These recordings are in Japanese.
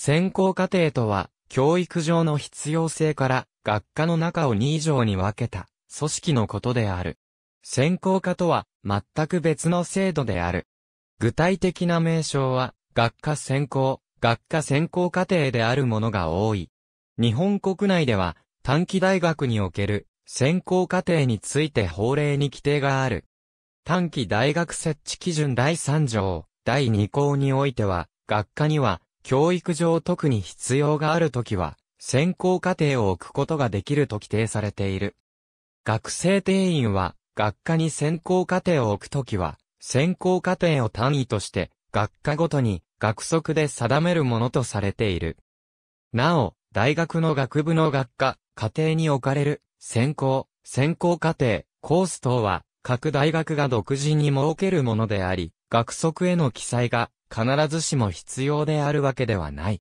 専攻課程とは、教育上の必要性から、学科の中を2以上に分けた、組織のことである。専攻科とは、全く別の制度である。具体的な名称は、学科専攻、学科専攻課程であるものが多い。日本国内では、短期大学における、専攻課程について法令に規定がある。短期大学設置基準第3条、第2項においては、学科には、教育上特に必要があるときは、選考過程を置くことができると規定されている。学生定員は、学科に選考過程を置くときは、選考過程を単位として、学科ごとに学則で定めるものとされている。なお、大学の学部の学科、家庭に置かれる、選考、選考過程、コース等は、各大学が独自に設けるものであり、学則への記載が必ずしも必要であるわけではない。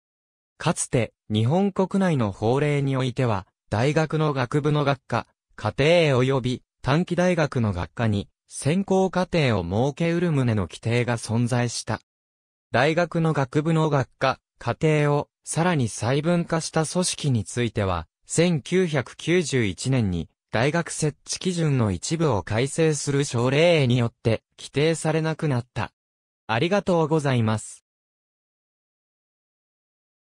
かつて、日本国内の法令においては、大学の学部の学科、家庭及び短期大学の学科に、専攻課程を設けうる旨の規定が存在した。大学の学部の学科、家庭をさらに細分化した組織については、1991年に大学設置基準の一部を改正する省令によって規定されなくなった。ありがとうございます。